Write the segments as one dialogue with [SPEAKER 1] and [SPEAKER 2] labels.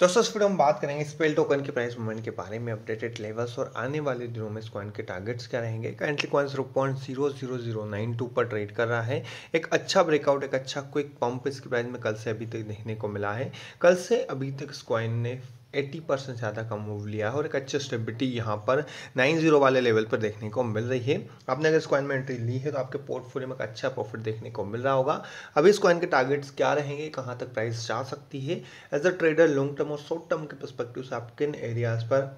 [SPEAKER 1] दोस्तों फिर हम बात करेंगे स्पेल टोकन के प्राइस मूवमेंट के बारे में अपडेटेड लेवल्स और आने वाले दिनों में इस कॉइन के टारगेट्स क्या रहेंगे currently coin zero point zero zero zero nine two पर ट्रेड कर रहा है एक अच्छा ब्रेकआउट एक अच्छा क्विक पंप इसके प्राइस में कल से अभी तक देखने को मिला है कल से अभी तक इस कॉइन ने एट्टी परसेंट ज़्यादा कम मूव लिया है और एक अच्छी स्टेबिलिटी यहाँ पर नाइन जीरो वाले लेवल पर देखने को मिल रही है आपने अगर इस कॉइन में एंट्री ली है तो आपके पोर्टफोलियो में एक अच्छा प्रॉफिट देखने को मिल रहा होगा अभी इस कॉइन के टारगेट्स क्या रहेंगे कहाँ तक प्राइस जा सकती है as a trader long term और शॉर्ट टर्म के परस्पेक्टिव से आप किन एरियाज़ पर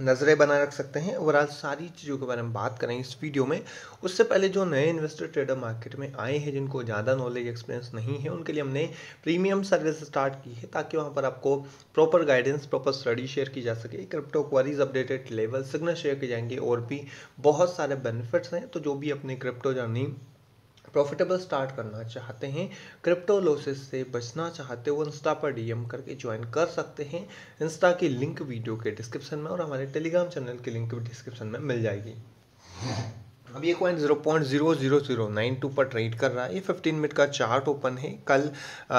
[SPEAKER 1] नज़रें बनाए रख सकते हैं ओवरऑल सारी चीज़ों के बारे में बात करेंगे इस वीडियो में उससे पहले जो नए इन्वेस्टर ट्रेडर मार्केट में आए हैं जिनको ज़्यादा नॉलेज एक्सपीरियंस नहीं है उनके लिए हमने प्रीमियम सर्विस स्टार्ट की है ताकि वहाँ पर आपको proper guidance proper study share की जा सके crypto queries updated level signal share किए जाएंगे और भी बहुत सारे बेनिफिट्स हैं तो जो भी अपने क्रिप्टो जर्नी प्रॉफिटेबल स्टार्ट करना चाहते हैं क्रिप्टो से बचना चाहते हो इंस्टा पर डीएम करके ज्वाइन कर सकते हैं इंस्टा की लिंक वीडियो के डिस्क्रिप्शन में और हमारे टेलीग्राम चैनल की लिंक भी डिस्क्रिप्शन में मिल जाएगी अब ये coin zero point zero zero zero nine two पर ट्रेड कर रहा है ये फिफ्टीन मिनट का चार्ट ओपन है कल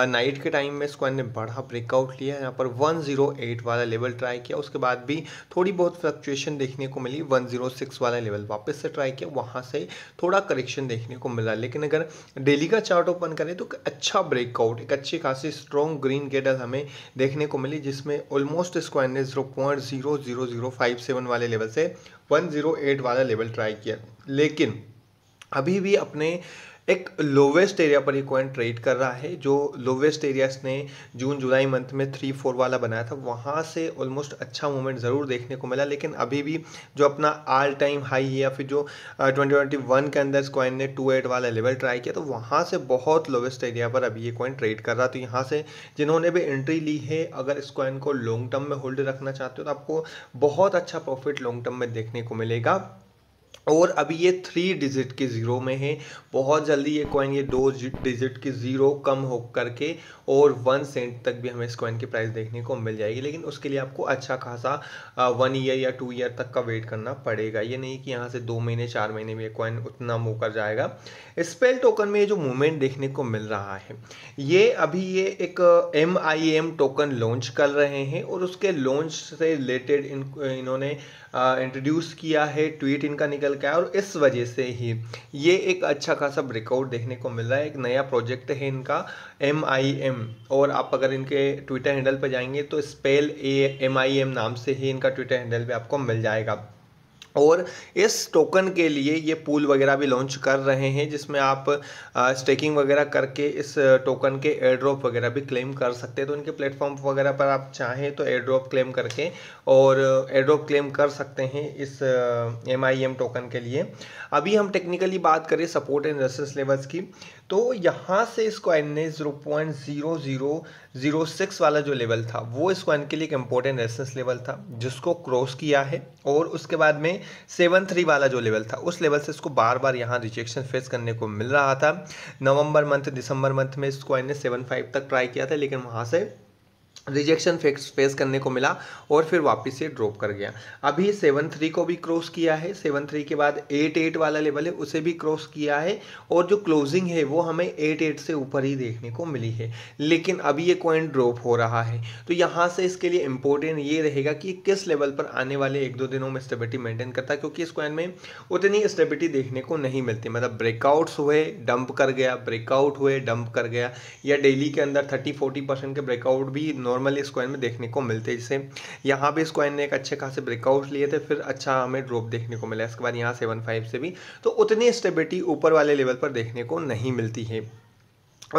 [SPEAKER 1] नाइट के टाइम में इस कॉइन ने बड़ा ब्रेकआउट लिया यहाँ पर वन जीरो एट वाला लेवल ट्राई किया उसके बाद भी थोड़ी बहुत फ्लक्चुएशन देखने को मिली वन जीरो सिक्स वाला लेवल वापस से ट्राई किया वहाँ से थोड़ा करेक्शन देखने को मिला लेकिन अगर डेली का चार्ट ओपन करें तो अच्छा ब्रेकआउट एक अच्छी खासी स्ट्रॉन्ग ग्रीन गेडल हमें देखने को मिली जिसमें ऑलमोस्ट इस कॉइन ने zero point zero zero zero five seven वाले लेवल से वन जीरो एट वाला लेवल ट्राई किया लेकिन अभी भी अपने एक लोवेस्ट एरिया पर ये कॉइन ट्रेड कर रहा है जो लोवेस्ट एरिया इसने जून जुलाई मंथ में थ्री फोर वाला बनाया था वहाँ से ऑलमोस्ट अच्छा मूवमेंट ज़रूर देखने को मिला लेकिन अभी भी जो अपना आल टाइम हाई है या फिर जो ट्वेंटी ट्वेंटी वन के अंदर इस कॉइन ने टू एट वाला लेवल ट्राई किया तो वहाँ से बहुत लोवेस्ट एरिया पर अभी ये कॉइन ट्रेड कर रहा है तो यहाँ से जिन्होंने भी एंट्री ली है अगर इस कॉइन को लॉन्ग टर्म में होल्ड रखना चाहते हो तो आपको बहुत अच्छा प्रॉफिट लॉन्ग टर्म में देखने को मिलेगा और अभी ये थ्री डिजिट के ज़ीरो में है बहुत जल्दी ये कॉइन ये दो डिजिट के ज़ीरो कम हो करके और वन सेंट तक भी हमें इस कॉइन की प्राइस देखने को मिल जाएगी लेकिन उसके लिए आपको अच्छा खासा वन ईयर या टू ईयर तक का वेट करना पड़ेगा ये नहीं कि यहाँ से दो महीने चार महीने में ये कॉइन उतना मूव कर जाएगा स्पेल टोकन में ये जो मूवमेंट देखने को मिल रहा है ये अभी ये एक M I M token launch कर रहे हैं और उसके लॉन्च से रिलेटेड इन इन्होंने इंट्रोड्यूस किया है ट्वीट इनका निकल निकल के आया और इस वजह से ही ये एक अच्छा खासा ब्रेकआउट देखने को मिल रहा है एक नया प्रोजेक्ट है इनका एम आई एम और आप अगर इनके ट्विटर हैंडल पर जाएंगे तो spell A M I M नाम से ही इनका ट्विटर हैंडल पर आपको मिल जाएगा और इस टोकन के लिए ये पूल वगैरह भी लॉन्च कर रहे हैं जिसमें आप स्टेकिंग वगैरह करके इस टोकन के एयर ड्रॉप वगैरह भी क्लेम कर सकते हैं तो इनके प्लेटफॉर्म वगैरह पर आप चाहें तो एयर ड्रॉप क्लेम करके और एयर ड्रॉप क्लेम कर सकते हैं इस एम आई एम टोकन के लिए अभी हम टेक्निकली बात करें सपोर्ट एंड रेसिस लेवल्स की तो यहाँ से इस कॉइन ने zero point zero zero zero six वाला जो लेवल था वो इस कॉइन के लिए एक इम्पोर्टेंट रेसेंस लेवल था जिसको क्रॉस किया है और उसके बाद में सेवन थ्री वाला जो लेवल था उस लेवल से इसको बार बार यहाँ रिजेक्शन फेस करने को मिल रहा था नवंबर मंथ दिसंबर मंथ में इस कॉइन ने सेवन फाइव तक ट्राई किया था लेकिन वहाँ से रिजेक्शन फेस फेस करने को मिला और फिर वापस से ड्रॉप कर गया अभी सेवन थ्री को भी क्रॉस किया है सेवन थ्री के बाद एट एट वाला लेवल है उसे भी क्रॉस किया है और जो क्लोजिंग है वो हमें एट एट से ऊपर ही देखने को मिली है लेकिन अभी ये कॉइन ड्रॉप हो रहा है तो यहाँ से इसके लिए इम्पोर्टेंट ये रहेगा कि किस लेवल पर आने वाले एक दो दिनों में स्टेबिलिटी मेंटेन करता है क्योंकि इस कॉइन में उतनी स्टेबिलिटी देखने को नहीं मिलती मतलब ब्रेकआउट्स हुए डंप कर गया ब्रेकआउट हुए डंप कर गया या डेली के अंदर थर्टी फोर्टी परसेंट के ब्रेकआउट भी नॉर्मल इस कॉइन में देखने को मिलते जैसे यहाँ भी इस कॉइन ने एक अच्छे खासे ब्रेकआउट लिए थे फिर अच्छा हमें ड्रॉप देखने को मिला इसके बाद यहाँ सेवन फाइव से भी तो उतनी स्टेबिलिटी ऊपर वाले लेवल पर देखने को नहीं मिलती है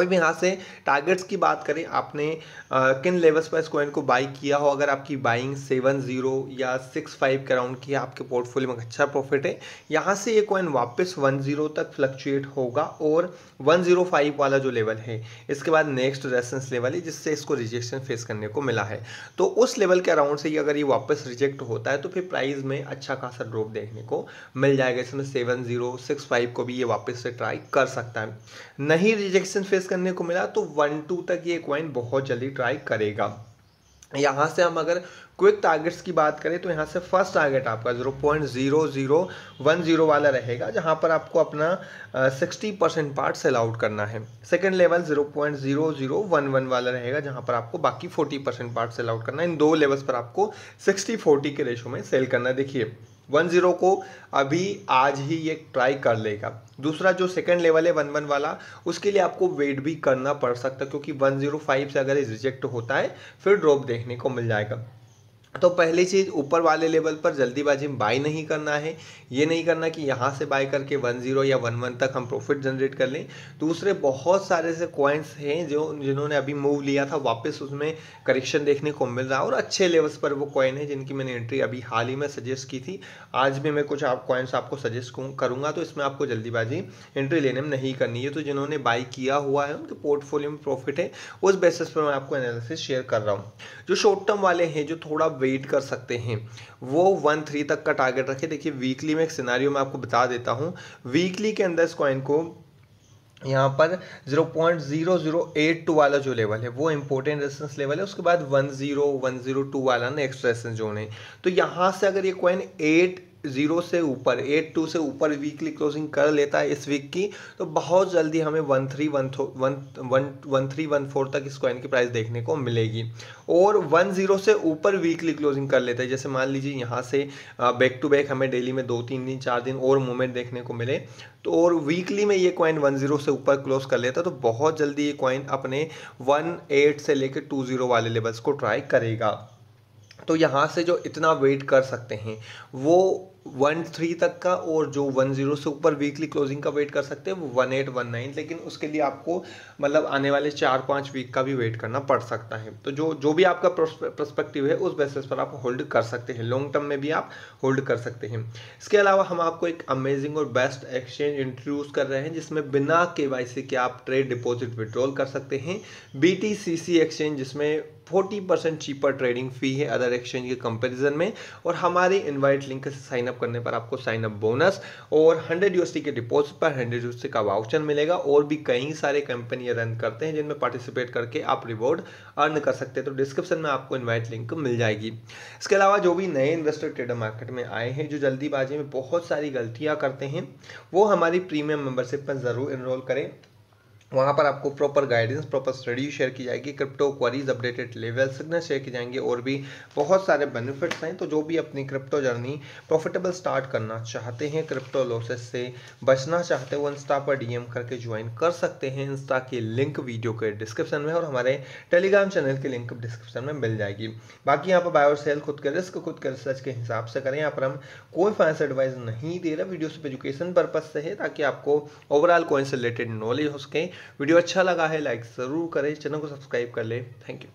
[SPEAKER 1] अब यहाँ से टारगेट्स की बात करें आपने आ, किन लेवल्स पर इस कॉइन को बाई किया हो अगर आपकी बाइंग सेवन ज़ीरो या सिक्स फाइव के राउंड की आपके पोर्टफोलियो में अच्छा प्रॉफिट है यहाँ से ये कॉइन वापस वन ज़ीरो तक फ्लक्चुएट होगा और वन ज़ीरो फाइव वाला जो लेवल है इसके बाद नेक्स्ट रेसेंस लेवल है जिससे इसको रिजेक्शन फेस करने को मिला है तो उस लेवल के अराउंड से अगर ये वापस रिजेक्ट होता है तो फिर प्राइस में अच्छा खासा ड्रॉप देखने को मिल जाएगा इसमें सेवन ज़ीरो सिक्स फाइव को भी ये वापस से ट्राई कर सकता है नहीं रिजेक्शन फेस परचेस करने को मिला तो वन टू तक ये क्वाइन बहुत जल्दी ट्राई करेगा यहाँ से हम अगर क्विक टारगेट्स की बात करें तो यहाँ से फर्स्ट टारगेट आपका zero point zero zero one zero वाला रहेगा जहाँ पर आपको अपना sixty percent part sell out करना है second level zero point zero zero one one वाला रहेगा जहाँ पर आपको बाकी forty percent part sell out करना है इन दो लेवल्स पर आपको सिक्सटी फोर्टी के रेशो में सेल करना देखिए वन ज़ीरो को अभी आज ही ये ट्राई कर लेगा दूसरा जो सेकंड लेवल है वन वन वाला उसके लिए आपको वेट भी करना पड़ सकता है क्योंकि वन ज़ीरो फाइव से अगर रिजेक्ट होता है फिर ड्रॉप देखने को मिल जाएगा तो पहली चीज़ ऊपर वाले लेवल पर जल्दीबाजी में बाई नहीं करना है ये नहीं करना कि यहाँ से बाई करके वन जीरो या वन वन तक हम प्रॉफिट जनरेट कर लें दूसरे बहुत सारे से कॉइन्स हैं जो जिन्होंने अभी मूव लिया था वापस उसमें करेक्शन देखने को मिल रहा है और अच्छे लेवल्स पर वो कॉइन है जिनकी मैंने एंट्री अभी हाल ही में सजेस्ट की थी आज भी मैं कुछ आप कॉइन्स आपको सजेस्ट करूँगा तो इसमें आपको जल्दीबाजी एंट्री लेने में नहीं करनी है तो जिन्होंने बाई किया हुआ है उनके पोर्टफोलियो में प्रॉफिट है उस बेसिस पर मैं आपको एनालिसिस शेयर कर रहा हूँ जो शॉर्ट टर्म वाले हैं जो थोड़ा वेट कर सकते हैं वो वन थ्री तक का टारगेट रखें देखिए वीकली में एक सिनारियो मैं आपको बता देता हूँ वीकली के अंदर इस कॉइन को यहाँ पर 0.0082 वाला जो लेवल है वो इम्पोर्टेंट रेजिस्टेंस लेवल है उसके बाद 10102 102 वाला नेक्स्ट रेजिस्टेंस जोन है तो यहाँ से अगर ये कॉइन ज़ीरो से ऊपर एट टू से ऊपर वीकली क्लोजिंग कर लेता है इस वीक की तो बहुत जल्दी हमें one three one one one one three one four तक इस कॉइन की प्राइस देखने को मिलेगी और वन ज़ीरो से ऊपर वीकली क्लोजिंग कर लेता है जैसे मान लीजिए यहाँ से बैक टू बैक हमें डेली में दो तीन दिन चार दिन और मूवमेंट देखने को मिले तो और वीकली में ये कॉइन वन ज़ीरो से ऊपर क्लोज कर लेता है तो बहुत जल्दी ये कॉइन अपने वन एट से लेकर टू ज़ीरो वाले लेवल्स को ट्राई करेगा तो यहाँ से जो इतना वेट कर सकते हैं वो वन थ्री तक का और जो वन जीरो से ऊपर वीकली क्लोजिंग का वेट कर सकते हैं वो वन एट वन नाइन लेकिन उसके लिए आपको मतलब आने वाले चार पाँच वीक का भी वेट करना पड़ सकता है तो जो जो भी आपका प्रस्पेक्टिव है उस बेसिस पर आप होल्ड कर सकते हैं लॉन्ग टर्म में भी आप होल्ड कर सकते हैं इसके अलावा हम आपको एक अमेजिंग और बेस्ट एक्सचेंज इंट्रोड्यूस कर रहे हैं जिसमें बिना के के आप ट्रेड डिपोजिट विड्रॉल कर सकते हैं बी एक्सचेंज जिसमें 40 परसेंट चीपर ट्रेडिंग फी है अदर एक्सचेंज के कंपैरिजन में और हमारे इनवाइट लिंक से साइन साइनअप करने पर आपको साइनअप बोनस और हंड्रेड यूएसडी के डिपोजिट पर हंड्रेड यूएसडी का वाउचर मिलेगा और भी कई सारे कंपनी रन करते हैं जिनमें पार्टिसिपेट करके आप रिवॉर्ड अर्न कर सकते हैं तो डिस्क्रिप्शन में आपको इन्वाइट लिंक मिल जाएगी इसके अलावा जो भी नए इन्वेस्टर ट्रेडर मार्केट में आए हैं जो जल्दीबाजी में बहुत सारी गलतियाँ करते हैं वो हमारी प्रीमियम मेंबरशिप पर ज़रूर इनरोल करें वहाँ पर आपको proper guidance proper study share की जाएगी crypto queries updated level signal share किए जाएंगे और भी बहुत सारे बेनिफिट्स हैं तो जो भी अपनी क्रिप्टो जर्नी प्रॉफिटेबल स्टार्ट करना चाहते हैं क्रिप्टो लॉसेस से बचना चाहते हैं वो इंस्टा पर डीएम करके ज्वाइन कर सकते हैं इंस्टा की लिंक वीडियो के डिस्क्रिप्शन में और हमारे टेलीग्राम चैनल की लिंक डिस्क्रिप्शन में मिल जाएगी बाकी यहाँ पर बायो सेल खुद के रिस्क खुद के रिसर्च के हिसाब से करें यहाँ पर हम कोई फाइनेंस एडवाइस नहीं दे रहे वीडियो सिर्फ एजुकेशन पर्पज से है ताकि आपको ओवरऑल कोई से रिलेटेड नॉलेज हो सके वीडियो अच्छा लगा है लाइक ज़रूर करें चैनल को सब्सक्राइब कर लें थैंक यू